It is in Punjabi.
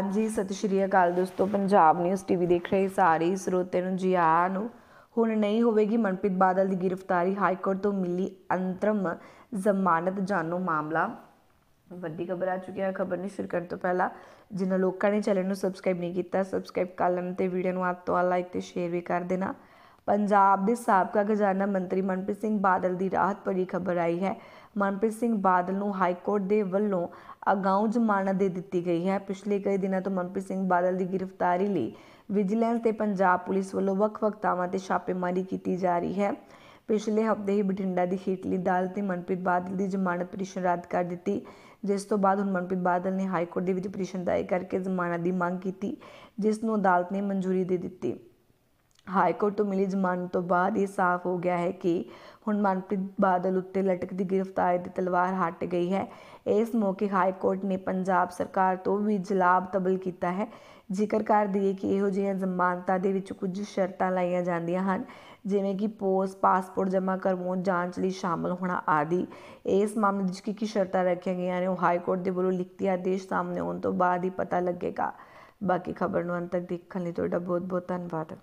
ਹਾਂਜੀ ਸਤਿ ਸ਼੍ਰੀ ਅਕਾਲ ਦੋਸਤੋ ਪੰਜਾਬ ਨਿਊਜ਼ ਟੀਵੀ ਦੇਖ ਰਹੇ ਸਾਰੇ ਸਰੋਤਿਆਂ ਨੂੰ ਜੀ ਆਇਆਂ ਨੂੰ ਹੁਣ ਨਹੀਂ ਹੋਵੇਗੀ ਮਨਪ੍ਰੀਤ ਬਾਦਲ ਦੀ ਗ੍ਰਿਫਤਾਰੀ ਹਾਈ ਕੋਰਟ ਤੋਂ ਮਿਲੀ ਅੰਤਰਮ ਜ਼ਮਾਨਤ ਜਾਨੋ ਮਾਮਲਾ ਵੱਡੀ ਖਬਰ ਆ ਚੁੱਕੀ ਹੈ ਖਬਰ ਨਹੀਂ ਸ਼ੁਰੂ ਕਰਨ ਤੋਂ ਪਹਿਲਾਂ ਜਿਨ੍ਹਾਂ ਲੋਕਾਂ ਨੇ ਚੈਨਲ ਨੂੰ ਸਬਸਕ੍ਰਾਈਬ ਨਹੀਂ ਕੀਤਾ ਸਬਸਕ੍ਰਾਈਬ ਕਰ ਲੈਣ ਤੇ ਵੀਡੀਓ ਨੂੰ ਆਪ ਤੋਂ ਲਾਈਕ ਤੇ ਸ਼ੇਅਰ ਵੀ ਕਰ ਦੇਣਾ ਪੰਜਾਬ ਦੇ ਸਾਬਕਾ ਖਜ਼ਾਨਾ ਮੰਤਰੀ ਮਨਪ੍ਰੀਤ ਸਿੰਘ ਬਾਦਲ ਦੀ ਰਾਹਤ ਭਰੀ ਖਬਰ ਆਈ ਹੈ ਮਨਪ੍ਰੀਤ ਸਿੰਘ ਬਾਦਲ ਨੂੰ ਹਾਈ ਕੋਰਟ ਦੇ ਵੱਲੋਂ ਅਗਾਊਂ ਜ਼ਮਾਨਤ ਦੇ ਦਿੱਤੀ ਗਈ ਹੈ ਪਿਛਲੇ ਕਈ ਦਿਨਾਂ ਤੋਂ ਮਨਪ੍ਰੀਤ ਸਿੰਘ ਬਾਦਲ ਦੀ ਗ੍ਰਿਫਤਾਰੀ ਲਈ ਵਿਜੀਲੈਂਸ ਤੇ ਪੰਜਾਬ ਪੁਲਿਸ ਵੱਲੋਂ ਵੱਖ-ਵੱਖ ਥਾਵਾਂ ਤੇ ਛਾਪੇਮਾਰੀ ਕੀਤੀ ਜਾ ਰਹੀ ਹੈ ਪਿਛਲੇ ਹਫਤੇ ਹੀ ਬਠਿੰਡਾ ਦੀ ਖੇਤਲੀ ਅਦਾਲਤ ਨੇ ਮਨਪ੍ਰੀਤ ਬਾਦਲ ਦੀ ਜ਼ਮਾਨਤ ਪਟੀਸ਼ਨ ਰੱਦ ਕਰ ਦਿੱਤੀ ਜਿਸ ਤੋਂ ਬਾਅਦ ਹੁਣ ਮਨਪ੍ਰੀਤ ਬਾਦਲ ਨੇ ਹਾਈ ਕੋਰਟ ਦੇ ਵਿੱਚ ਪਟੀਸ਼ਨ ਦਾਇਰ ਕਰਕੇ ਜ਼ਮਾਨਤ ਦੀ ਮੰਗ ਕੀਤੀ ਜਿਸ ਨੂੰ ਅਦਾਲਤ ਨੇ ਮਨਜ਼ੂਰੀ ਦੇ ਦਿੱਤੀ ਹਾਈ ਕੋਰਟ ਤੋਂ ਮਿਲੀ ਜ਼ਮਾਨਤ ਤੋਂ ਬਾਅਦ ਇਹ ਸਾਫ਼ ਹੋ ਗਿਆ ਹੈ ਕਿ ਹੁਣ ਮਨਪ੍ਰੀਤ ਬਾਦਲ ਉੱਤੇ ਲਟਕਦੀ ਗ੍ਰਿਫਤਾਰੀ ਦੀ ਤਲਵਾਰ ਹਟ ਗਈ ਹੈ ਇਸ ਮੌਕੇ ਹਾਈ ਕੋਰਟ ਨੇ ਪੰਜਾਬ ਸਰਕਾਰ ਤੋਂ ਵੀ ਜਲਾਬ ਤਬਲ ਕੀਤਾ ਹੈ ਜ਼ਿਕਰ ਕਰ ਦਈਏ ਕਿ ਇਹੋ ਜਿਹੀਆਂ ਜ਼ਮਾਨਤਾਂ ਦੇ ਵਿੱਚ ਕੁਝ ਸ਼ਰਤਾਂ ਲਾਈਆਂ ਜਾਂਦੀਆਂ ਹਨ ਜਿਵੇਂ ਕਿ ਪੋਸ ਪਾਸਪੋਰਟ ਜਮ੍ਹਾਂ ਕਰਵਾਉਣ ਜਾਂਚ ਲਈ ਸ਼ਾਮਲ ਹੋਣਾ ਆਦਿ ਇਸ ਮਾਮਲੇ ਵਿੱਚ ਕੀ ਕੀ ਸ਼ਰਤਾਂ ਰੱਖੀਆਂ ਗਈਆਂ ਨੇ ਉਹ ਹਾਈ ਕੋਰਟ ਦੇ ਵੱਲੋਂ ਲਿਖਤੀ ਆਦੇਸ਼ ਸਾਹਮਣੇ ਆਉਣ ਤੋਂ ਬਾਅਦ ਹੀ ਪਤਾ ਲੱਗੇਗਾ ਬਾਕੀ ਖਬਰ ਨੂੰ ਅੰਤ ਤੱਕ ਦੇਖਣ ਲਈ ਤੁਹਾਡਾ ਬਹੁਤ ਬਹੁਤ ਧੰਨਵਾਦ